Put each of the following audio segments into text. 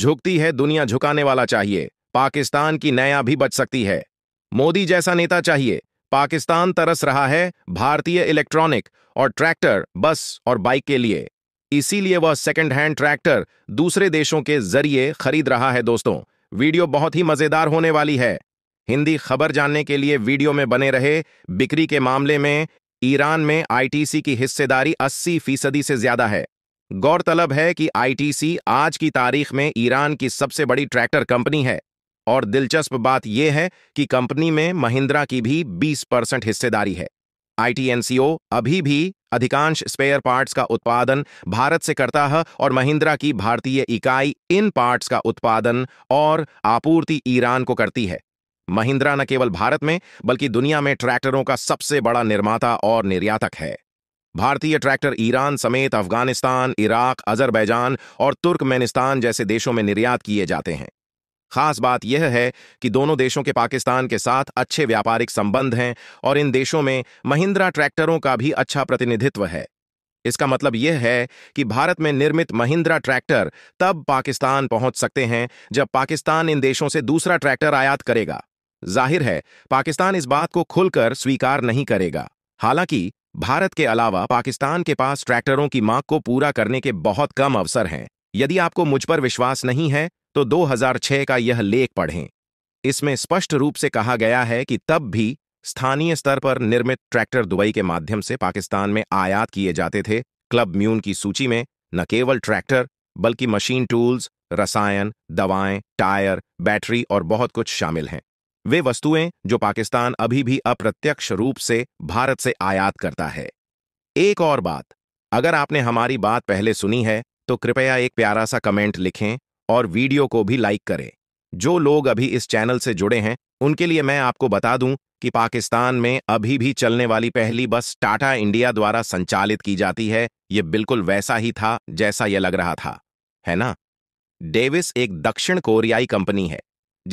झुकती है दुनिया झुकाने वाला चाहिए पाकिस्तान की नया भी बच सकती है मोदी जैसा नेता चाहिए पाकिस्तान तरस रहा है भारतीय इलेक्ट्रॉनिक और ट्रैक्टर बस और बाइक के लिए इसीलिए वह सेकंड हैंड ट्रैक्टर दूसरे देशों के जरिए खरीद रहा है दोस्तों वीडियो बहुत ही मजेदार होने वाली है हिंदी खबर जानने के लिए वीडियो में बने रहे बिक्री के मामले में ईरान में आईटीसी की हिस्सेदारी 80 फीसदी से ज्यादा है गौरतलब है कि आईटीसी आज की तारीख में ईरान की सबसे बड़ी ट्रैक्टर कंपनी है और दिलचस्प बात यह है कि कंपनी में महिंद्रा की भी 20 परसेंट हिस्सेदारी है आईटीएनसीओ अभी भी अधिकांश स्पेयर पार्ट्स का उत्पादन भारत से करता है और महिंद्रा की भारतीय इकाई इन पार्ट्स का उत्पादन और आपूर्ति ईरान को करती है महिंद्रा न केवल भारत में बल्कि दुनिया में ट्रैक्टरों का सबसे बड़ा निर्माता और निर्यातक है भारतीय ट्रैक्टर ईरान समेत अफगानिस्तान इराक अजरबैजान और तुर्कमेनिस्तान जैसे देशों में निर्यात किए जाते हैं खास बात यह है कि दोनों देशों के पाकिस्तान के साथ अच्छे व्यापारिक संबंध हैं और इन देशों में महिंद्रा ट्रैक्टरों का भी अच्छा प्रतिनिधित्व है इसका मतलब यह है कि भारत में निर्मित महिंद्रा ट्रैक्टर तब पाकिस्तान पहुंच सकते हैं जब पाकिस्तान इन देशों से दूसरा ट्रैक्टर आयात करेगा जाहिर है पाकिस्तान इस बात को खुलकर स्वीकार नहीं करेगा हालांकि भारत के अलावा पाकिस्तान के पास ट्रैक्टरों की मांग को पूरा करने के बहुत कम अवसर हैं यदि आपको मुझ पर विश्वास नहीं है तो 2006 का यह लेख पढ़ें इसमें स्पष्ट रूप से कहा गया है कि तब भी स्थानीय स्तर पर निर्मित ट्रैक्टर दुबई के माध्यम से पाकिस्तान में आयात किए जाते थे क्लब म्यून की सूची में न केवल ट्रैक्टर बल्कि मशीन टूल्स रसायन दवाएं टायर बैटरी और बहुत कुछ शामिल हैं वे वस्तुएं जो पाकिस्तान अभी भी अप्रत्यक्ष रूप से भारत से आयात करता है एक और बात अगर आपने हमारी बात पहले सुनी है तो कृपया एक प्यारा सा कमेंट लिखें और वीडियो को भी लाइक करें जो लोग अभी इस चैनल से जुड़े हैं उनके लिए मैं आपको बता दूं कि पाकिस्तान में अभी भी चलने वाली पहली बस टाटा इंडिया द्वारा संचालित की जाती है ये बिल्कुल वैसा ही था जैसा यह लग रहा था है ना डेविस एक दक्षिण कोरियाई कंपनी है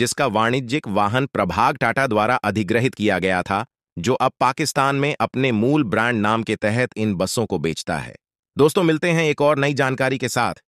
जिसका वाणिज्यिक वाहन प्रभाग टाटा द्वारा अधिग्रहित किया गया था जो अब पाकिस्तान में अपने मूल ब्रांड नाम के तहत इन बसों को बेचता है दोस्तों मिलते हैं एक और नई जानकारी के साथ